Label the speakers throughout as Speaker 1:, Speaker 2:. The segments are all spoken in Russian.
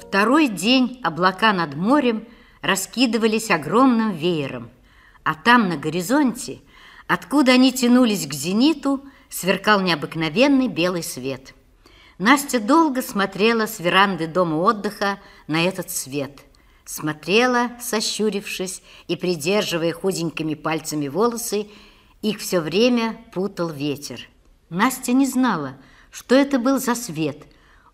Speaker 1: Второй день облака над морем раскидывались огромным веером, а там, на горизонте, откуда они тянулись к зениту, сверкал необыкновенный белый свет. Настя долго смотрела с веранды дома отдыха на этот свет – смотрела, сощурившись и придерживая худенькими пальцами волосы, их все время путал ветер. Настя не знала, что это был за свет,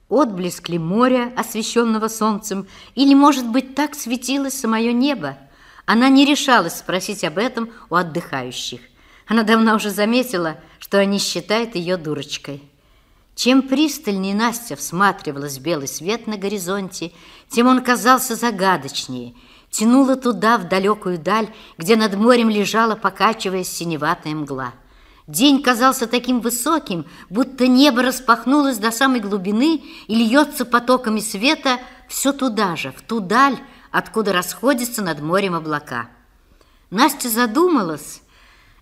Speaker 1: отблеск ли моря, освещенного солнцем, или, может быть, так светилось самое небо. Она не решалась спросить об этом у отдыхающих. Она давно уже заметила, что они считают ее дурочкой. Чем пристальнее Настя всматривалась в белый свет на горизонте, тем он казался загадочнее, тянуло туда, в далекую даль, где над морем лежала, покачиваясь, синеватая мгла. День казался таким высоким, будто небо распахнулось до самой глубины и льется потоками света все туда же, в ту даль, откуда расходятся над морем облака. Настя задумалась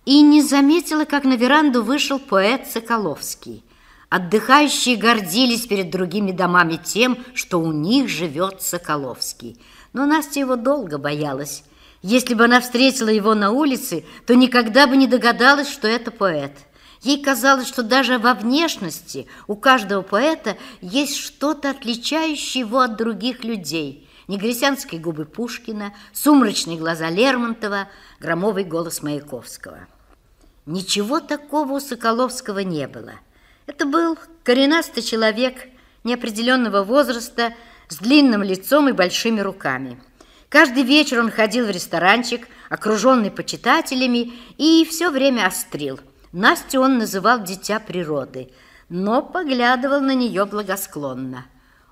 Speaker 1: и не заметила, как на веранду вышел поэт Соколовский – Отдыхающие гордились перед другими домами тем, что у них живет Соколовский. Но Настя его долго боялась. Если бы она встретила его на улице, то никогда бы не догадалась, что это поэт. Ей казалось, что даже во внешности у каждого поэта есть что-то, отличающее его от других людей. Негрисянские губы Пушкина, сумрачные глаза Лермонтова, громовый голос Маяковского. Ничего такого у Соколовского не было – это был коренастый человек неопределенного возраста с длинным лицом и большими руками. Каждый вечер он ходил в ресторанчик, окруженный почитателями, и все время острил. Настю он называл «дитя природы», но поглядывал на нее благосклонно.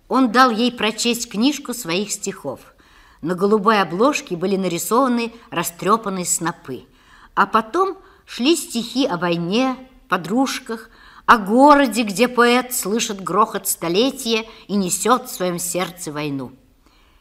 Speaker 1: Он дал ей прочесть книжку своих стихов. На голубой обложке были нарисованы растрепанные снопы. А потом шли стихи о войне, подружках, о городе, где поэт слышит грохот столетия и несет в своем сердце войну.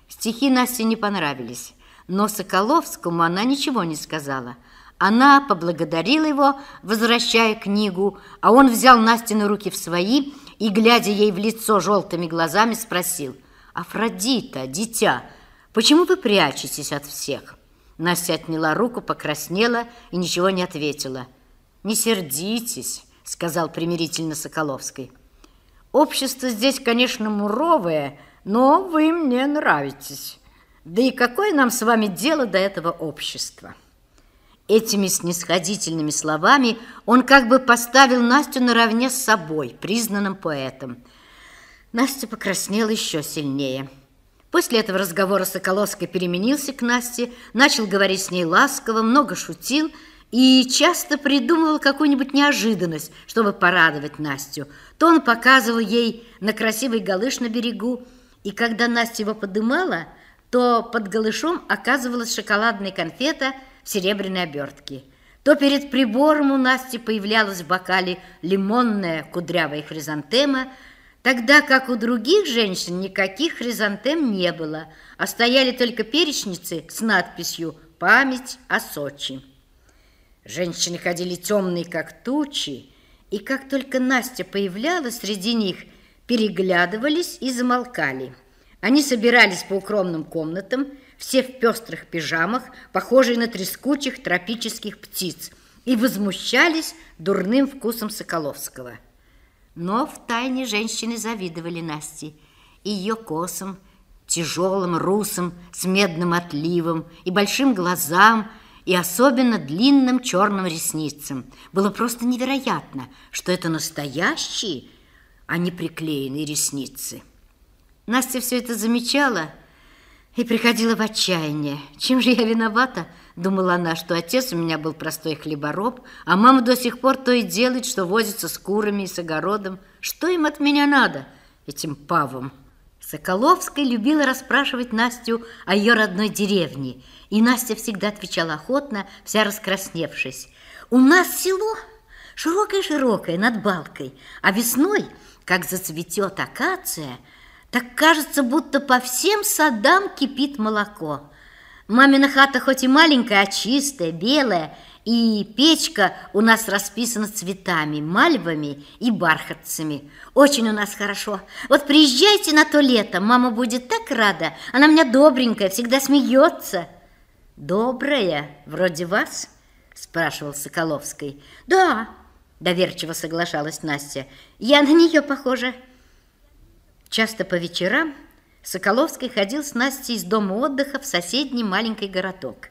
Speaker 1: Стихи Насте не понравились, но Соколовскому она ничего не сказала. Она поблагодарила его, возвращая книгу, а он взял Настину руки в свои и, глядя ей в лицо желтыми глазами, спросил, «Афродита, дитя, почему вы прячетесь от всех?» Настя отняла руку, покраснела и ничего не ответила. «Не сердитесь» сказал примирительно Соколовский. Общество здесь, конечно, муровое, но вы мне нравитесь. Да и какое нам с вами дело до этого общества? Этими снисходительными словами он как бы поставил Настю наравне с собой, признанным поэтом. Настя покраснела еще сильнее. После этого разговора Соколовский переменился к Насте, начал говорить с ней ласково, много шутил – и часто придумывал какую-нибудь неожиданность, чтобы порадовать Настю. То он показывал ей на красивый галыш на берегу, и когда Настя его подымала, то под галышом оказывалась шоколадная конфета в серебряной обертке. То перед прибором у Насти появлялась в бокале лимонная кудрявая хризантема, тогда как у других женщин никаких хризантем не было, а стояли только перечницы с надписью «Память о Сочи». Женщины ходили темные, как тучи, и как только Настя появлялась среди них, переглядывались и замолкали. Они собирались по укромным комнатам, все в пестрых пижамах, похожие на трескучих тропических птиц, и возмущались дурным вкусом Соколовского. Но в тайне женщины завидовали Насте ее косом, тяжелым русом, с медным отливом и большим глазам, и особенно длинным черным ресницам. Было просто невероятно, что это настоящие, а не приклеенные ресницы. Настя все это замечала и приходила в отчаяние. Чем же я виновата? Думала она, что отец у меня был простой хлебороб, а мама до сих пор то и делает, что возится с курами и с огородом. Что им от меня надо, этим павом? Соколовская любила расспрашивать Настю о ее родной деревне, и Настя всегда отвечала охотно, вся раскрасневшись. «У нас село широкое-широкое, над балкой, а весной, как зацветет акация, так кажется, будто по всем садам кипит молоко. Мамина хата хоть и маленькая, а чистая, белая – и печка у нас расписана цветами, мальвами и бархатцами. Очень у нас хорошо. Вот приезжайте на то лето, мама будет так рада. Она у меня добренькая, всегда смеется. Добрая, вроде вас? Спрашивал Соколовский. – Да, доверчиво соглашалась Настя. Я на нее похожа. Часто по вечерам Соколовский ходил с Настей из дома отдыха в соседний маленький городок.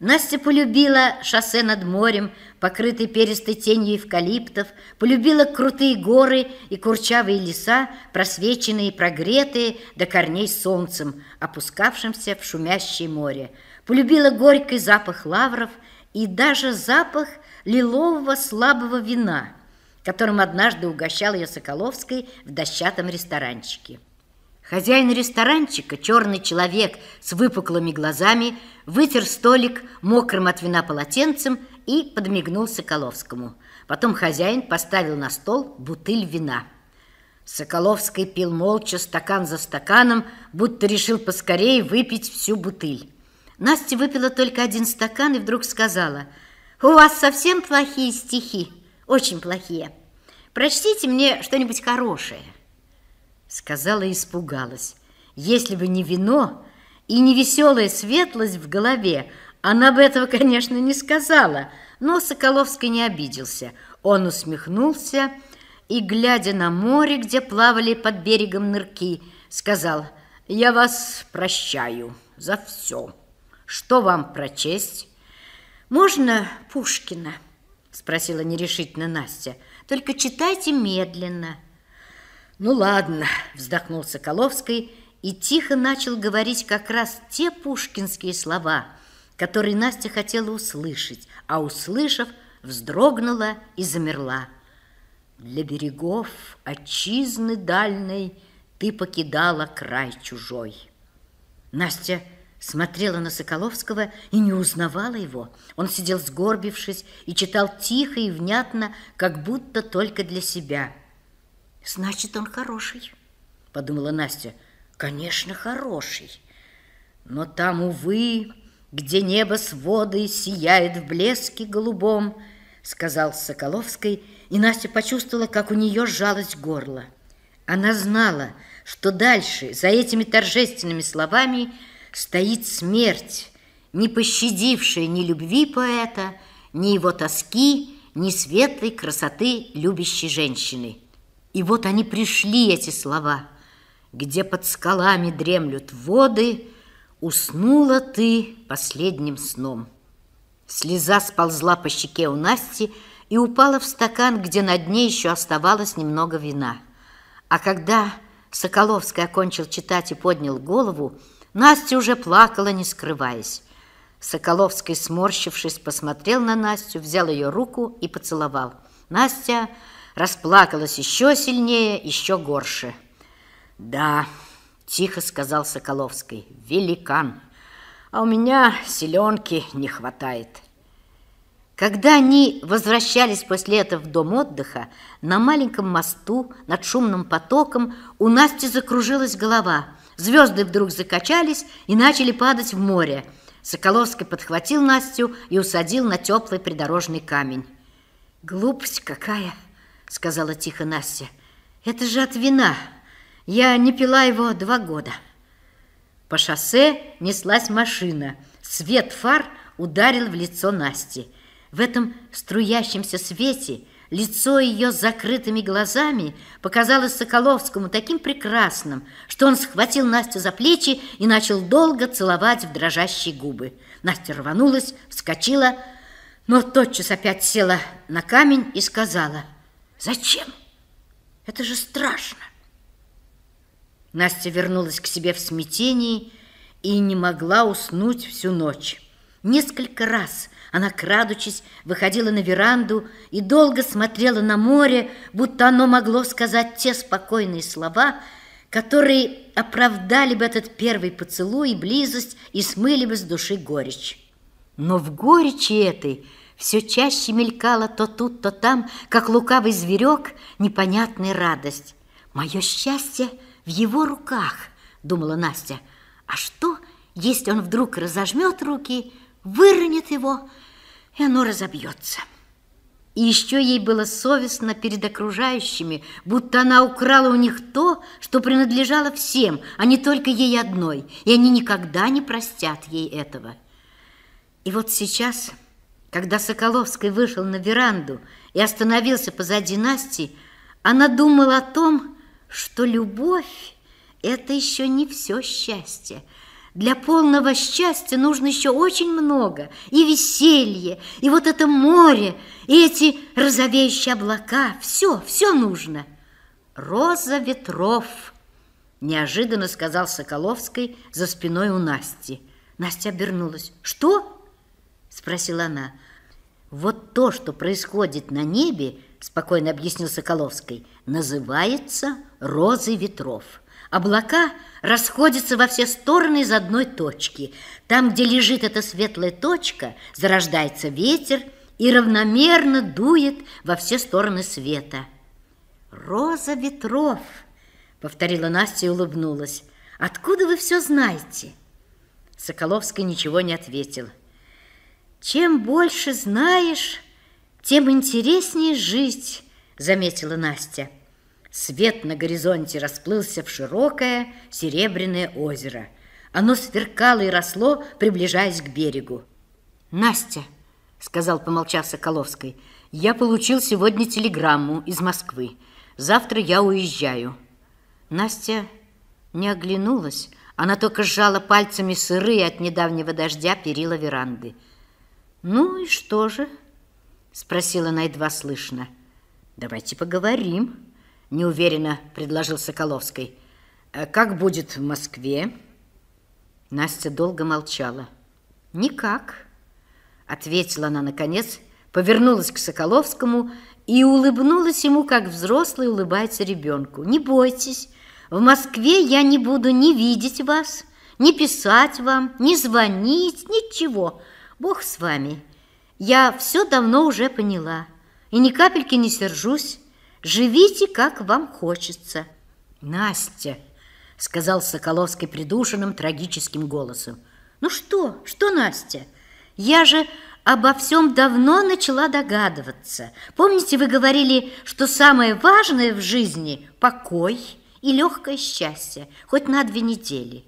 Speaker 1: Настя полюбила шоссе над морем, покрытый перистой тенью эвкалиптов, полюбила крутые горы и курчавые леса, просвеченные и прогретые до корней солнцем, опускавшимся в шумящее море. Полюбила горький запах лавров и даже запах лилового слабого вина, которым однажды угощал ее Соколовский в дощатом ресторанчике. Хозяин ресторанчика, черный человек с выпуклыми глазами, вытер столик мокрым от вина полотенцем и подмигнул Соколовскому. Потом хозяин поставил на стол бутыль вина. Соколовский пил молча стакан за стаканом, будто решил поскорее выпить всю бутыль. Настя выпила только один стакан и вдруг сказала, «У вас совсем плохие стихи, очень плохие. Прочтите мне что-нибудь хорошее» сказала и испугалась. Если бы не вино и не веселая светлость в голове, она бы этого, конечно, не сказала, но Соколовский не обиделся. Он усмехнулся и, глядя на море, где плавали под берегом нырки, сказал, «Я вас прощаю за все. Что вам прочесть?» «Можно Пушкина?» – спросила нерешительно Настя. «Только читайте медленно». Ну ладно, вздохнул Соколовский и тихо начал говорить как раз те пушкинские слова, которые Настя хотела услышать, а услышав, вздрогнула и замерла. Для берегов отчизны дальней ты покидала край чужой. Настя смотрела на Соколовского и не узнавала его. Он сидел сгорбившись и читал тихо и внятно, как будто только для себя – Значит, он хороший, подумала Настя. Конечно, хороший. Но там, увы, где небо с водой сияет в блеске голубом, сказал Соколовской, и Настя почувствовала, как у нее сжалось горло. Она знала, что дальше, за этими торжественными словами, стоит смерть, не пощадившая ни любви поэта, ни его тоски, ни светлой красоты любящей женщины. И вот они пришли, эти слова. Где под скалами дремлют воды, Уснула ты последним сном. Слеза сползла по щеке у Насти и упала в стакан, где на дне еще оставалось немного вина. А когда Соколовский окончил читать и поднял голову, Настя уже плакала, не скрываясь. Соколовский, сморщившись, посмотрел на Настю, взял ее руку и поцеловал. Настя расплакалась еще сильнее, еще горше. «Да», — тихо сказал Соколовский, — «великан, а у меня селенки не хватает». Когда они возвращались после этого в дом отдыха, на маленьком мосту над шумным потоком у Насти закружилась голова. Звезды вдруг закачались и начали падать в море. Соколовский подхватил Настю и усадил на теплый придорожный камень. «Глупость какая!» сказала тихо Настя. Это же от вина. Я не пила его два года. По шоссе неслась машина. Свет фар ударил в лицо Насти. В этом струящемся свете лицо ее с закрытыми глазами показалось Соколовскому таким прекрасным, что он схватил Настю за плечи и начал долго целовать в дрожащие губы. Настя рванулась, вскочила, но тотчас опять села на камень и сказала – Зачем? Это же страшно. Настя вернулась к себе в смятении и не могла уснуть всю ночь. Несколько раз она, крадучись, выходила на веранду и долго смотрела на море, будто оно могло сказать те спокойные слова, которые оправдали бы этот первый поцелуй и близость и смыли бы с души горечь. Но в горечи этой все чаще мелькала то тут, то там, как лукавый зверек, непонятная радость. «Мое счастье в его руках», — думала Настя. «А что, если он вдруг разожмет руки, выронит его, и оно разобьется?» И еще ей было совестно перед окружающими, будто она украла у них то, что принадлежало всем, а не только ей одной, и они никогда не простят ей этого. И вот сейчас... Когда Соколовский вышел на веранду и остановился позади Насти, она думала о том, что любовь – это еще не все счастье. Для полного счастья нужно еще очень много. И веселье, и вот это море, и эти розовеющие облака. Все, все нужно. «Роза ветров», – неожиданно сказал Соколовский за спиной у Насти. Настя обернулась. «Что?» спросила она. «Вот то, что происходит на небе, — спокойно объяснил Соколовский, — называется «розы ветров». Облака расходятся во все стороны из одной точки. Там, где лежит эта светлая точка, зарождается ветер и равномерно дует во все стороны света. «Роза ветров», — повторила Настя и улыбнулась, — «откуда вы все знаете?» Соколовский ничего не ответила. Чем больше знаешь, тем интереснее жить, заметила Настя. Свет на горизонте расплылся в широкое серебряное озеро. Оно сверкало и росло, приближаясь к берегу. «Настя», — сказал, помолчав Соколовской, — «я получил сегодня телеграмму из Москвы. Завтра я уезжаю». Настя не оглянулась, она только сжала пальцами сырые от недавнего дождя перила веранды. Ну и что же? Спросила она едва слышно. Давайте поговорим, неуверенно предложил Соколовской. «Э, как будет в Москве? Настя долго молчала. Никак, ответила она наконец, повернулась к Соколовскому и улыбнулась ему, как взрослый улыбается ребенку. Не бойтесь, в Москве я не буду ни видеть вас, ни писать вам, ни звонить, ничего. Бог с вами. Я все давно уже поняла и ни капельки не сержусь. Живите, как вам хочется. Настя, сказал Соколовский придушенным трагическим голосом. Ну что, что, Настя? Я же обо всем давно начала догадываться. Помните, вы говорили, что самое важное в жизни – покой и легкое счастье, хоть на две недели.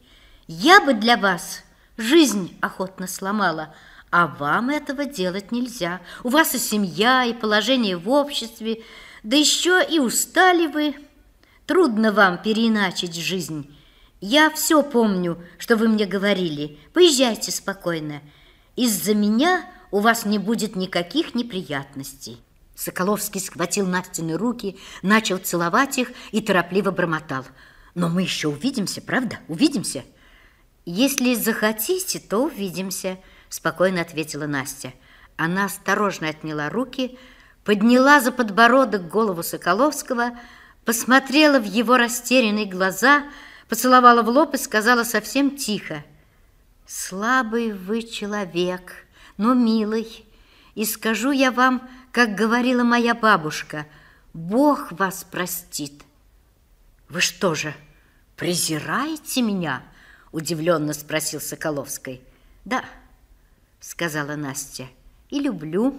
Speaker 1: Я бы для вас жизнь охотно сломала – а вам этого делать нельзя. У вас и семья, и положение в обществе, да еще и устали вы. Трудно вам переиначить жизнь. Я все помню, что вы мне говорили. Поезжайте спокойно. Из-за меня у вас не будет никаких неприятностей». Соколовский схватил Настины руки, начал целовать их и торопливо бормотал. «Но мы еще увидимся, правда? Увидимся?» «Если захотите, то увидимся», спокойно ответила Настя. Она осторожно отняла руки, подняла за подбородок голову Соколовского, посмотрела в его растерянные глаза, поцеловала в лоб и сказала совсем тихо. «Слабый вы человек, но милый, и скажу я вам, как говорила моя бабушка, Бог вас простит». «Вы что же, презираете меня?» – удивленно спросил Соколовский. «Да» сказала Настя. «И люблю.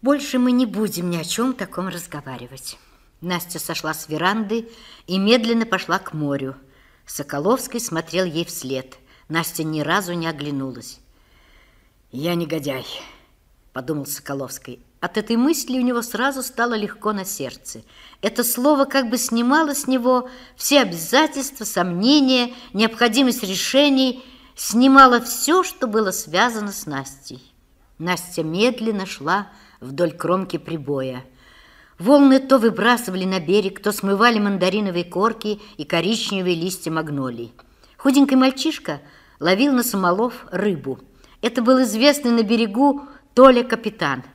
Speaker 1: Больше мы не будем ни о чем таком разговаривать». Настя сошла с веранды и медленно пошла к морю. Соколовский смотрел ей вслед. Настя ни разу не оглянулась. «Я негодяй», – подумал Соколовский. От этой мысли у него сразу стало легко на сердце. Это слово как бы снимало с него все обязательства, сомнения, необходимость решений – снимала все, что было связано с Настей. Настя медленно шла вдоль кромки прибоя. Волны то выбрасывали на берег, то смывали мандариновые корки и коричневые листья магнолий. Худенький мальчишка ловил на самолов рыбу. Это был известный на берегу Толя Капитан –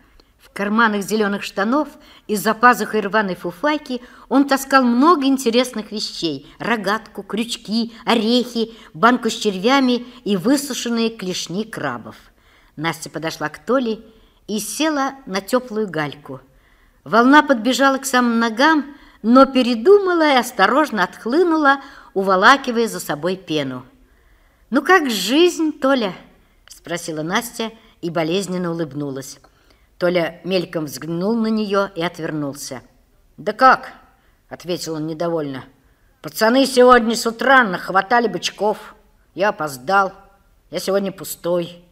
Speaker 1: в карманах зеленых штанов и за пазухой рваной фуфайки он таскал много интересных вещей – рогатку, крючки, орехи, банку с червями и высушенные клешни крабов. Настя подошла к Толе и села на теплую гальку. Волна подбежала к самым ногам, но передумала и осторожно отхлынула, уволакивая за собой пену. «Ну как жизнь, Толя?» – спросила Настя и болезненно улыбнулась. Толя мельком взглянул на нее и отвернулся. «Да как?» — ответил он недовольно. «Пацаны сегодня с утра нахватали бычков. Я опоздал. Я сегодня пустой».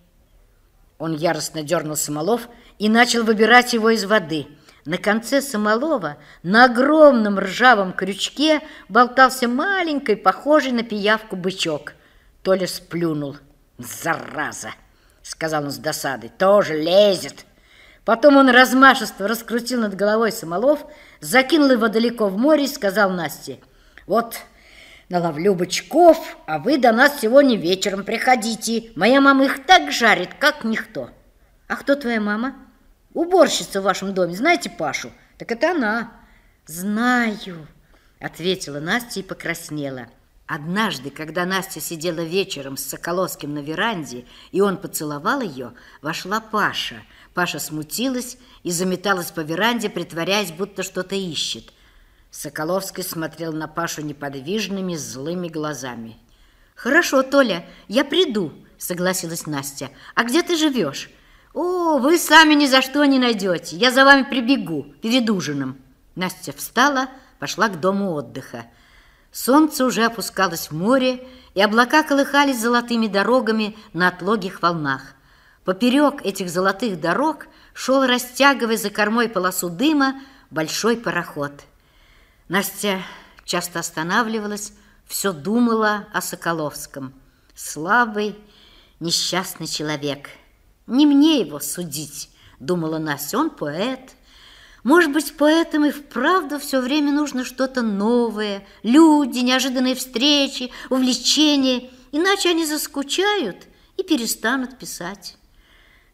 Speaker 1: Он яростно дернул самолов и начал выбирать его из воды. На конце самолова на огромном ржавом крючке болтался маленький, похожий на пиявку бычок. Толя сплюнул. «Зараза!» — сказал он с досадой. «Тоже лезет!» Потом он размашисто раскрутил над головой самолов, закинул его далеко в море и сказал Насте, «Вот, наловлю бычков, а вы до нас сегодня вечером приходите. Моя мама их так жарит, как никто». «А кто твоя мама?» «Уборщица в вашем доме. Знаете Пашу?» «Так это она». «Знаю», — ответила Настя и покраснела. Однажды, когда Настя сидела вечером с Соколовским на веранде, и он поцеловал ее, вошла Паша — Паша смутилась и заметалась по веранде, притворяясь, будто что-то ищет. Соколовский смотрел на Пашу неподвижными, злыми глазами. «Хорошо, Толя, я приду», — согласилась Настя. «А где ты живешь?» «О, вы сами ни за что не найдете. Я за вами прибегу перед ужином». Настя встала, пошла к дому отдыха. Солнце уже опускалось в море, и облака колыхались золотыми дорогами на отлогих волнах. Поперек этих золотых дорог шел, растягивая за кормой полосу дыма, большой пароход. Настя часто останавливалась, все думала о Соколовском. Слабый, несчастный человек. Не мне его судить, думала Настя, он поэт. Может быть, поэтам и вправду все время нужно что-то новое, люди, неожиданные встречи, увлечения, иначе они заскучают и перестанут писать.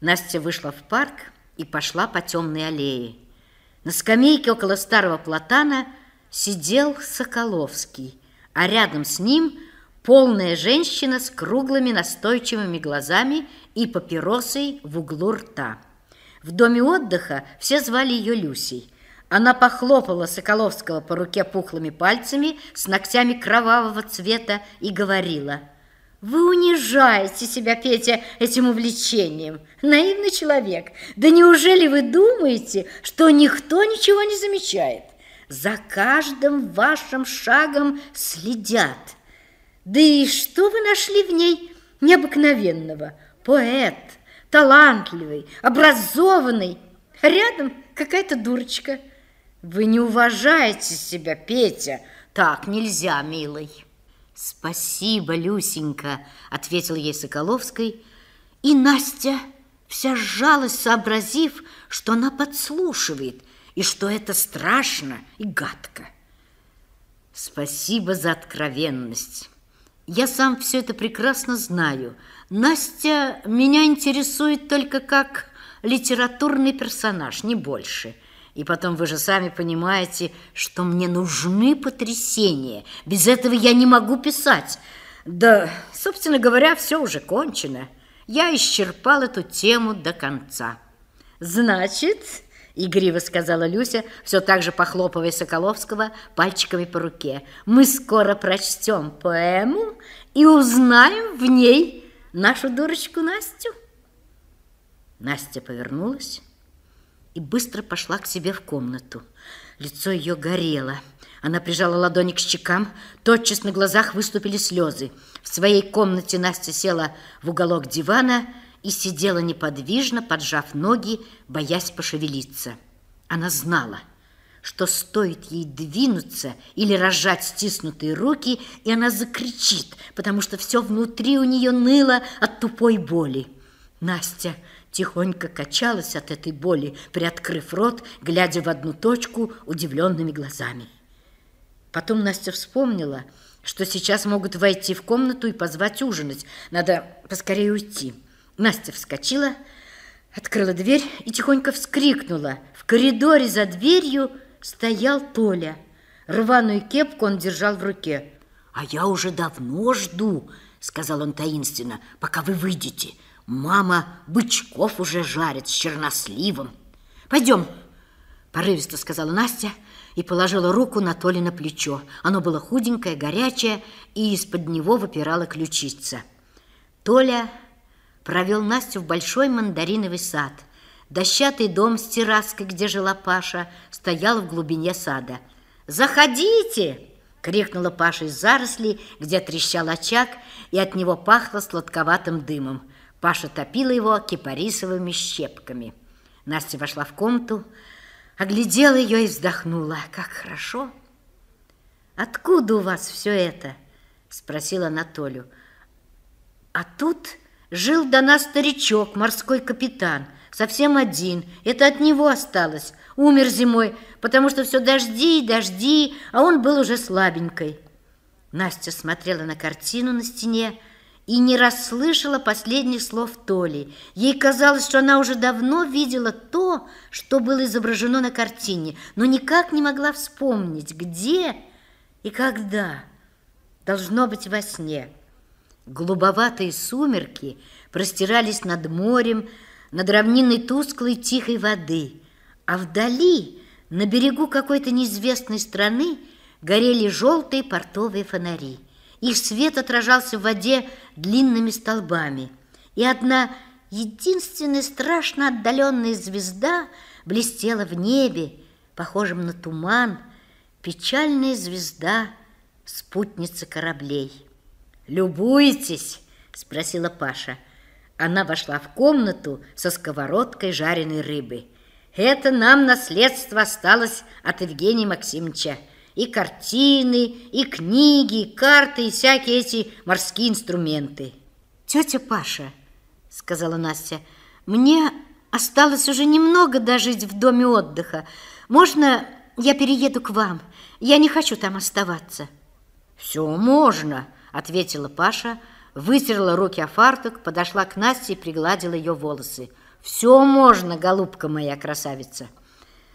Speaker 1: Настя вышла в парк и пошла по темной аллее. На скамейке около старого платана сидел Соколовский, а рядом с ним полная женщина с круглыми настойчивыми глазами и папиросой в углу рта. В доме отдыха все звали ее Люсей. Она похлопала Соколовского по руке пухлыми пальцами с ногтями кровавого цвета и говорила – вы унижаете себя, Петя, этим увлечением. Наивный человек. Да неужели вы думаете, что никто ничего не замечает? За каждым вашим шагом следят. Да и что вы нашли в ней необыкновенного? Поэт, талантливый, образованный. Рядом какая-то дурочка. Вы не уважаете себя, Петя. Так нельзя, милый. Спасибо, Люсенька, ответил ей Соколовской, и Настя вся сжалась, сообразив, что она подслушивает, и что это страшно и гадко. Спасибо за откровенность. Я сам все это прекрасно знаю. Настя меня интересует только как литературный персонаж, не больше. И потом вы же сами понимаете, что мне нужны потрясения. Без этого я не могу писать. Да, собственно говоря, все уже кончено. Я исчерпал эту тему до конца. Значит, игриво сказала Люся, все так же похлопывая Соколовского пальчиками по руке, мы скоро прочтем поэму и узнаем в ней нашу дурочку Настю. Настя повернулась и быстро пошла к себе в комнату. Лицо ее горело. Она прижала ладони к щекам, тотчас на глазах выступили слезы. В своей комнате Настя села в уголок дивана и сидела неподвижно, поджав ноги, боясь пошевелиться. Она знала, что стоит ей двинуться или разжать стиснутые руки, и она закричит, потому что все внутри у нее ныло от тупой боли. Настя тихонько качалась от этой боли, приоткрыв рот, глядя в одну точку удивленными глазами. Потом Настя вспомнила, что сейчас могут войти в комнату и позвать ужинать. Надо поскорее уйти. Настя вскочила, открыла дверь и тихонько вскрикнула. В коридоре за дверью стоял Толя. Рваную кепку он держал в руке. «А я уже давно жду», — сказал он таинственно, — «пока вы выйдете». Мама бычков уже жарит с черносливом. Пойдем, порывисто сказала Настя и положила руку на Толи на плечо. Оно было худенькое, горячее, и из-под него выпирала ключица. Толя провел Настю в большой мандариновый сад. Дощатый дом с терраской, где жила Паша, стоял в глубине сада. «Заходите!» — крикнула Паша из зарослей, где трещал очаг, и от него пахло сладковатым дымом. Паша топила его кипарисовыми щепками. Настя вошла в комнату, оглядела ее и вздохнула. «Как хорошо!» «Откуда у вас все это?» – спросила Анатолию. «А тут жил до нас старичок, морской капитан, совсем один. Это от него осталось. Умер зимой, потому что все дожди и дожди, а он был уже слабенькой». Настя смотрела на картину на стене, и не расслышала последних слов Толи. Ей казалось, что она уже давно видела то, что было изображено на картине, но никак не могла вспомнить, где и когда. Должно быть во сне. Глубоватые сумерки простирались над морем, над равниной тусклой тихой воды, а вдали, на берегу какой-то неизвестной страны, горели желтые портовые фонари – их свет отражался в воде длинными столбами, и одна единственная страшно отдаленная звезда блестела в небе, похожем на туман, печальная звезда спутница кораблей. «Любуетесь?» – спросила Паша. Она вошла в комнату со сковородкой жареной рыбы. «Это нам наследство осталось от Евгения Максимовича. И картины, и книги, и карты, и всякие эти морские инструменты. Тетя Паша, сказала Настя, мне осталось уже немного дожить в доме отдыха. Можно я перееду к вам? Я не хочу там оставаться. Все можно, ответила Паша, вытерла руки о фартук, подошла к Насте и пригладила ее волосы. Все можно, голубка моя красавица.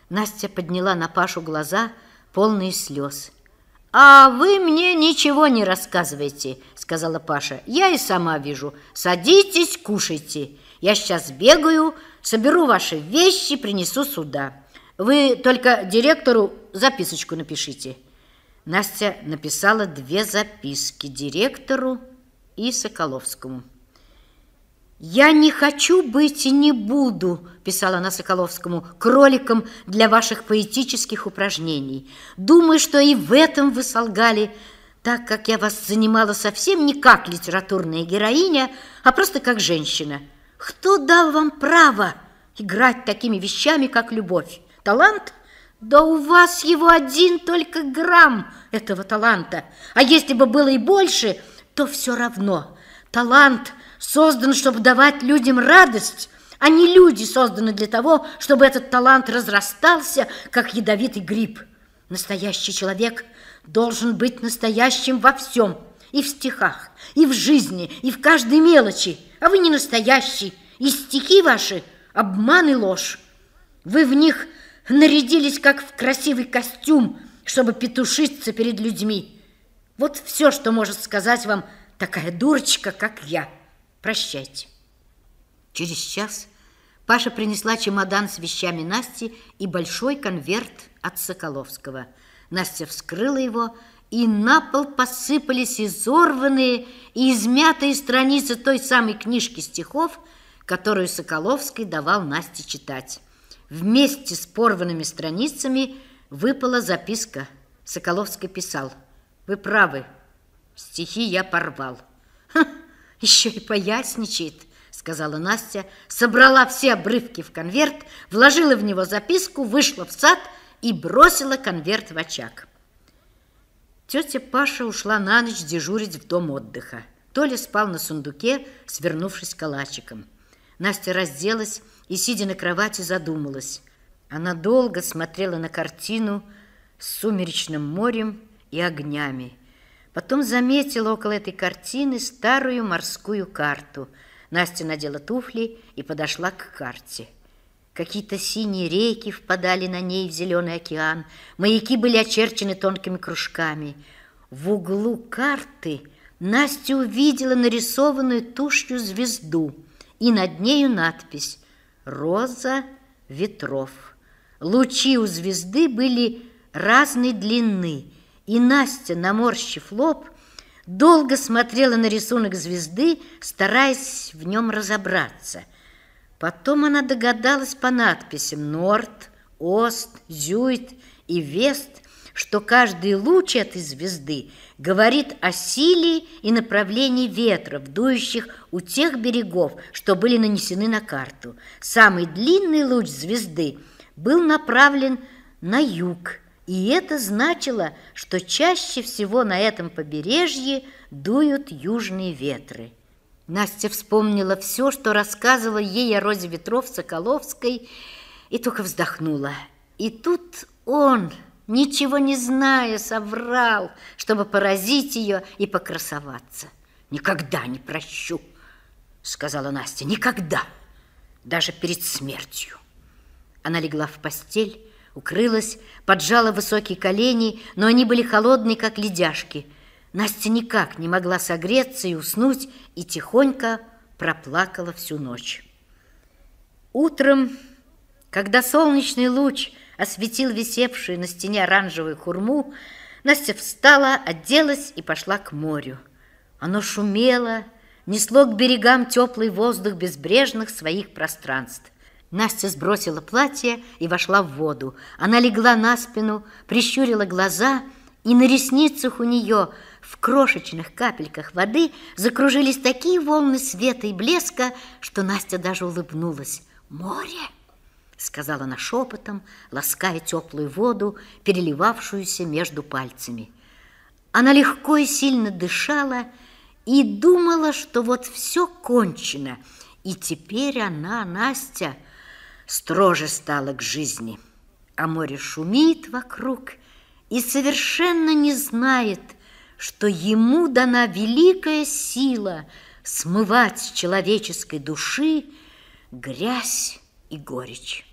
Speaker 1: Настя подняла на Пашу глаза – полные слез. «А вы мне ничего не рассказывайте», — сказала Паша. «Я и сама вижу. Садитесь, кушайте. Я сейчас бегаю, соберу ваши вещи, принесу сюда. Вы только директору записочку напишите». Настя написала две записки директору и Соколовскому. «Я не хочу быть и не буду», – писала она Соколовскому, – «кроликом для ваших поэтических упражнений. Думаю, что и в этом вы солгали, так как я вас занимала совсем не как литературная героиня, а просто как женщина. Кто дал вам право играть такими вещами, как любовь? Талант? Да у вас его один только грамм этого таланта. А если бы было и больше, то все равно. Талант – создан, чтобы давать людям радость, а не люди созданы для того, чтобы этот талант разрастался, как ядовитый гриб. Настоящий человек должен быть настоящим во всем, и в стихах, и в жизни, и в каждой мелочи. А вы не настоящий, и стихи ваши – обман и ложь. Вы в них нарядились, как в красивый костюм, чтобы петушиться перед людьми. Вот все, что может сказать вам такая дурочка, как я». Прощайте. Через час Паша принесла чемодан с вещами Насти и большой конверт от Соколовского. Настя вскрыла его, и на пол посыпались изорванные и измятые страницы той самой книжки стихов, которую Соколовский давал Насте читать. Вместе с порванными страницами выпала записка. Соколовский писал, «Вы правы, стихи я порвал». Ха! еще и поясничает, сказала Настя, собрала все обрывки в конверт, вложила в него записку, вышла в сад и бросила конверт в очаг. Тетя Паша ушла на ночь дежурить в дом отдыха. Толя спал на сундуке, свернувшись калачиком. Настя разделась и, сидя на кровати, задумалась. Она долго смотрела на картину с сумеречным морем и огнями, Потом заметила около этой картины старую морскую карту. Настя надела туфли и подошла к карте. Какие-то синие реки впадали на ней в зеленый океан. Маяки были очерчены тонкими кружками. В углу карты Настя увидела нарисованную тушью звезду и над нею надпись «Роза ветров». Лучи у звезды были разной длины – и Настя, наморщив лоб, долго смотрела на рисунок звезды, стараясь в нем разобраться. Потом она догадалась по надписям «Норд», «Ост», «Зюит» и «Вест», что каждый луч этой звезды говорит о силе и направлении ветров, дующих у тех берегов, что были нанесены на карту. Самый длинный луч звезды был направлен на юг – и это значило, что чаще всего на этом побережье дуют южные ветры. Настя вспомнила все, что рассказывала ей о розе ветров Соколовской, и только вздохнула. И тут он, ничего не зная, соврал, чтобы поразить ее и покрасоваться. «Никогда не прощу», — сказала Настя, — «никогда, даже перед смертью». Она легла в постель, Укрылась, поджала высокие колени, но они были холодные, как ледяшки. Настя никак не могла согреться и уснуть, и тихонько проплакала всю ночь. Утром, когда солнечный луч осветил висевшую на стене оранжевую хурму, Настя встала, оделась и пошла к морю. Оно шумело, несло к берегам теплый воздух безбрежных своих пространств. Настя сбросила платье и вошла в воду. Она легла на спину, прищурила глаза, и на ресницах у нее в крошечных капельках воды закружились такие волны света и блеска, что Настя даже улыбнулась. «Море!» — сказала она шепотом, лаская теплую воду, переливавшуюся между пальцами. Она легко и сильно дышала и думала, что вот все кончено, и теперь она, Настя, — строже стало к жизни. А море шумит вокруг и совершенно не знает, что ему дана великая сила смывать с человеческой души грязь и горечь.